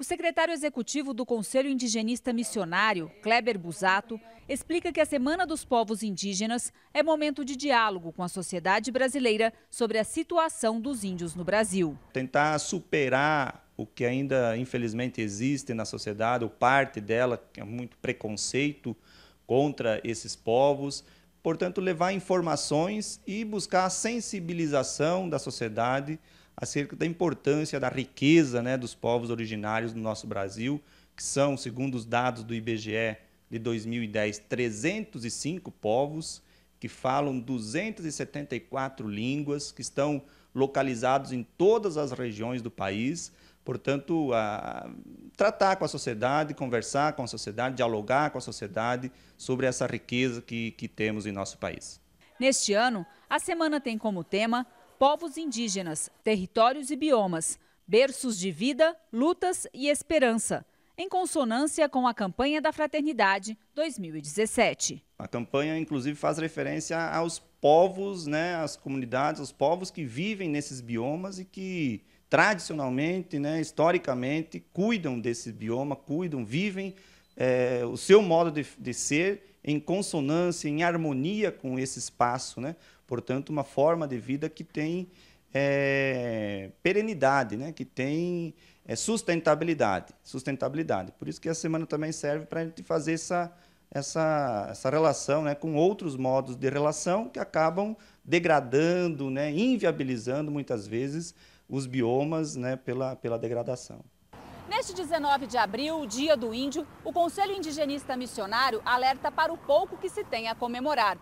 O secretário executivo do Conselho Indigenista Missionário, Kleber Busato, explica que a Semana dos Povos Indígenas é momento de diálogo com a sociedade brasileira sobre a situação dos índios no Brasil. Tentar superar o que ainda, infelizmente, existe na sociedade, ou parte dela, que é muito preconceito contra esses povos portanto, levar informações e buscar a sensibilização da sociedade acerca da importância da riqueza né, dos povos originários do nosso Brasil, que são, segundo os dados do IBGE de 2010, 305 povos que falam 274 línguas, que estão localizados em todas as regiões do país. Portanto, tratar com a sociedade, conversar com a sociedade, dialogar com a sociedade sobre essa riqueza que, que temos em nosso país. Neste ano, a semana tem como tema Povos Indígenas, Territórios e Biomas, Berços de Vida, Lutas e Esperança, em consonância com a campanha da Fraternidade 2017. A campanha, inclusive, faz referência aos povos, né, às comunidades, aos povos que vivem nesses biomas e que tradicionalmente, né, historicamente, cuidam desse bioma, cuidam, vivem é, o seu modo de, de, ser em consonância, em harmonia com esse espaço. Né? Portanto, uma forma de vida que tem é, perenidade, né? que tem é, sustentabilidade, sustentabilidade. Por isso que a semana também serve para a gente fazer essa, essa, essa relação né, com outros modos de relação que acabam degradando, né, inviabilizando muitas vezes os biomas né, pela, pela degradação. Neste 19 de abril, dia do índio, o Conselho Indigenista Missionário alerta para o pouco que se tem a comemorar.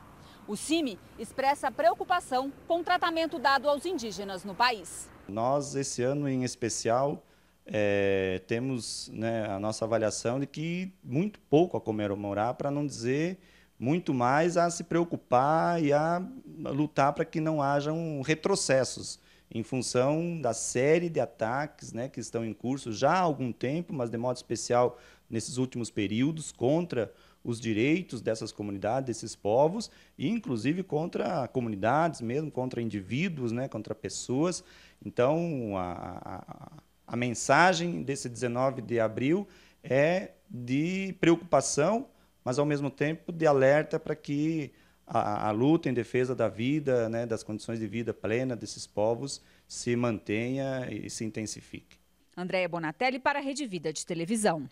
O CIMI expressa preocupação com o tratamento dado aos indígenas no país. Nós, esse ano em especial, é, temos né, a nossa avaliação de que muito pouco a comemorar, para não dizer muito mais a se preocupar e a lutar para que não hajam retrocessos em função da série de ataques né, que estão em curso já há algum tempo, mas de modo especial nesses últimos períodos, contra os direitos dessas comunidades, desses povos, e inclusive contra comunidades mesmo, contra indivíduos, né, contra pessoas. Então, a, a, a mensagem desse 19 de abril é de preocupação, mas ao mesmo tempo de alerta para que a, a, luta em defesa da vida, né, das condições de vida plena desses povos se mantenha e se intensifique. Andréia Bonatelli para a Rede Vida de Televisão.